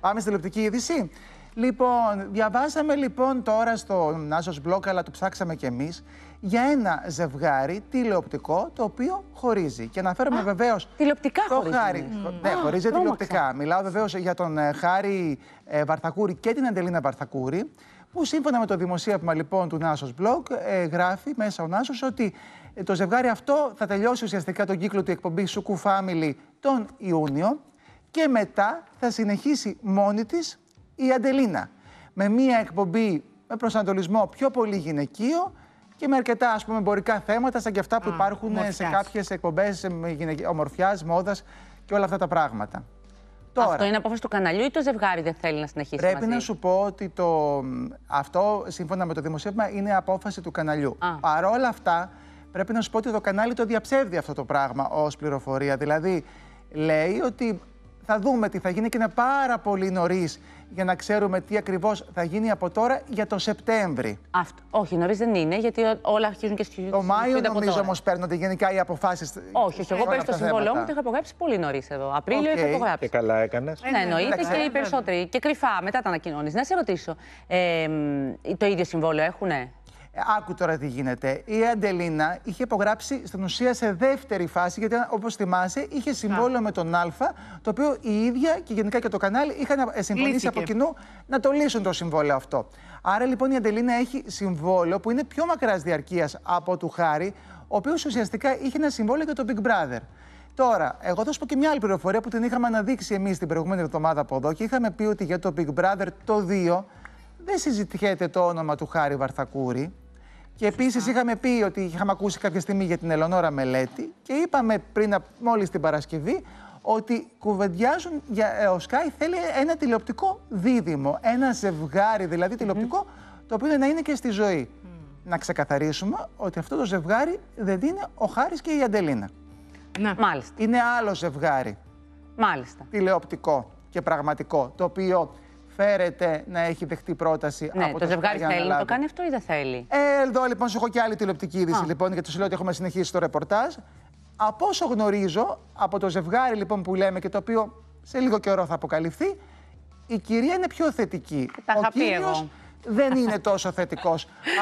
Πάμε στη λεπτική είδηση. Λοιπόν, διαβάσαμε λοιπόν τώρα στο Νάσος Μπλοκ, αλλά το ψάξαμε κι εμείς, για ένα ζευγάρι τηλεοπτικό το οποίο χωρίζει. Και αναφέρομαι βεβαίως. Τηλεοπτικά το χωρίζει. Χάρη, mm. Ναι, χωρίζει τηλεοπτικά. Μιλάω βεβαίως για τον ε, Χάρη ε, Βαρθακούρη και την Αντελίνα Βαρθακούρη, που σύμφωνα με το δημοσίευμα λοιπόν του Νάσο Μπλοκ, ε, γράφει μέσα ο Νάσος ότι ε, το ζευγάρι αυτό θα τελειώσει ουσιαστικά τον κύκλο του εκπομπής Σουκού Family τον Ιούνιο και μετά θα συνεχίσει μόνη της η Αντελίνα με μία εκπομπή με προσανατολισμό πιο πολύ γυναικείο και με αρκετά ας πούμε, εμπορικά θέματα, σαν και αυτά που Α, υπάρχουν σε κάποιες εκπομπές ομορφιάς, μόδας και όλα αυτά τα πράγματα. Τώρα, αυτό είναι απόφαση του καναλιού ή το ζευγάρι δεν θέλει να συνεχίσει. Πρέπει να σου πω ότι το... αυτό, σύμφωνα με το δημοσίευμα, είναι απόφαση του καναλιού. Α. Παρόλα αυτά, πρέπει να σου πω ότι το κανάλι το διαψεύδει αυτό το πράγμα ως πληροφορία. Δηλαδή, λέει ότι θα δούμε τι θα γίνει και είναι πάρα πολύ νωρίς για να ξέρουμε τι ακριβώς θα γίνει από τώρα για τον Σεπτέμβρη. Αυτό. Όχι, νωρίς δεν είναι, γιατί όλα αρχίζουν και στι Το Μάιο νομίζω όμως παίρνονται γενικά οι αποφάσεις. Όχι, όχι. Εγώ πέρυσι το συμβόλό μου το είχα υπογράψει πολύ νωρίς εδώ. Απρίλιο okay. είχα υπογράψει. Και καλά έκανες. Ναι, ναι, εννοείται και οι περισσότεροι. Και κρυφά, μετά τα ανακοινώνεις. Να σε ρωτήσω, το ίδιο συμβόλαιο έχουνε. Ε, άκου τώρα τι γίνεται. Η Αντελίνα είχε υπογράψει στην ουσία σε δεύτερη φάση, γιατί όπως θυμάσαι, είχε συμβόλαιο με τον Α, το οποίο η ίδια και γενικά και το κανάλι είχαν ε, συμφωνήσει Λύθηκε. από κοινού να το λύσουν το συμβόλαιο αυτό. Άρα λοιπόν η Αντελίνα έχει συμβόλαιο που είναι πιο μακράς διαρκείας από του Χάρη, ο οποίος ουσιαστικά είχε ένα συμβόλαιο για το Big Brother. Τώρα, εγώ θα σου πω και μια άλλη πληροφορία που την είχαμε αναδείξει εμείς την προηγούμενη εβδομάδα από εδώ και είχαμε πει ότι για το Big Brother το 2 δεν συζητιέται το όνομα του Χάρη Βαρθακούρη. Και επίσης είχαμε πει ότι είχαμε ακούσει κάποια στιγμή για την Ελονόρα Μελέτη και είπαμε πριν, μόλις την Παρασκευή, ότι κουβεντιάζουν για ε, ο Σκάι θέλει ένα τηλεοπτικό δίδυμο. Ένα ζευγάρι δηλαδή τηλεοπτικό, το οποίο να είναι και στη ζωή. Να ξεκαθαρίσουμε ότι αυτό το ζευγάρι δεν είναι ο Χάρης και η Αντελίνα. Ναι. Μάλιστα. Είναι άλλο ζευγάρι. Μάλιστα. Τηλεοπτικό και πραγματικό, το οποίο ενδιαφέρεται να έχει δεχτεί πρόταση ναι, από το, το ζευγάρι. Θέλει να, το κάνει αυτό ή δεν θέλει. Ε, εδώ λοιπόν σου έχω και άλλη τηλεοπτική είδηση, λοιπόν, γιατί σου λέω ότι έχουμε συνεχίσει το ρεπορτάζ. Από όσο γνωρίζω, από το ζευγάρι λοιπόν που λέμε και το οποίο σε λίγο καιρό θα αποκαλυφθεί, η κυρία είναι πιο θετική. Τα Ο κύριος δεν είναι τόσο θετικός.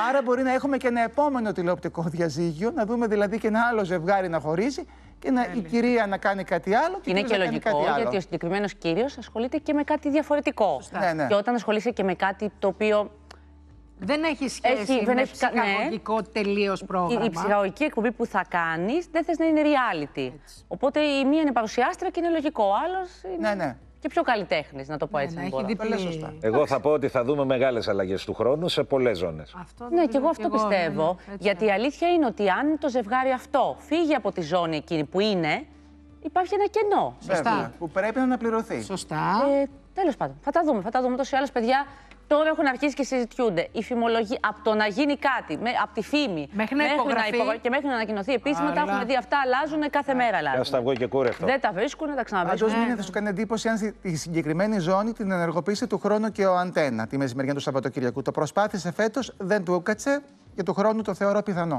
Άρα μπορεί να έχουμε και ένα επόμενο τηλεοπτικό διαζύγιο, να δούμε δηλαδή και ένα άλλο ζευγάρι να χωρίζει και να, η κυρία να κάνει κάτι άλλο. Και είναι και λογικό, γιατί ο συγκεκριμένος κύριος ασχολείται και με κάτι διαφορετικό. Ναι, ναι. Και όταν ασχολείσαι και με κάτι το οποίο. Δεν έχει σχέση έχει, με έχει, ναι. ψυχαγωγικό ναι. τελείω πρόγραμμα. Η, η ψυχαγωγική εκπομπή που θα κάνεις δεν θες να είναι reality. Οπότε η μία είναι παρουσιάστρια και είναι λογικό. Ο άλλος. Είναι... Ναι, ναι και πιο καλλιτέχνης, να το πω ναι, έτσι. Ναι, να σωστά. Εγώ θα πω ότι θα δούμε μεγάλες αλλαγές του χρόνου σε πολλές ζώνες. Ναι, και εγώ αυτό ναι, πιστεύω. Γιατί η αλήθεια είναι ότι αν το ζευγάρι αυτό φύγει από τη ζώνη εκείνη που είναι, υπάρχει ένα κενό. Σωστά. Που πρέπει να αναπληρωθεί. Σωστά. Ε, Τέλος πάντων, θα τα δούμε. Θα τα δούμε τόσο άλλες παιδιά. Τώρα έχουν αρχίσει και συζητιούνται. Η φημολογία, από το να γίνει κάτι, με, από τη φήμη. Μέχρι να Και μέχρι να ανακοινωθεί επίσημα, τα έχουμε δει αυτά. Αλλάζουν κάθε ναι. μέρα. Ε, αλλάζουν. τα βγω και Δεν τα βρίσκουν, τα ξαναβρίσκουν. Πάντω, ναι. θα σου κάνει εντύπωση αν τη συγκεκριμένη ζώνη την ενεργοποίησε του χρόνου και ο Αντένα τη μεσημεριά του Σαββατοκυριακού. Το προσπάθησε φέτος, δεν του έκατσε και του χρόνου το θεωρώ πιθανό.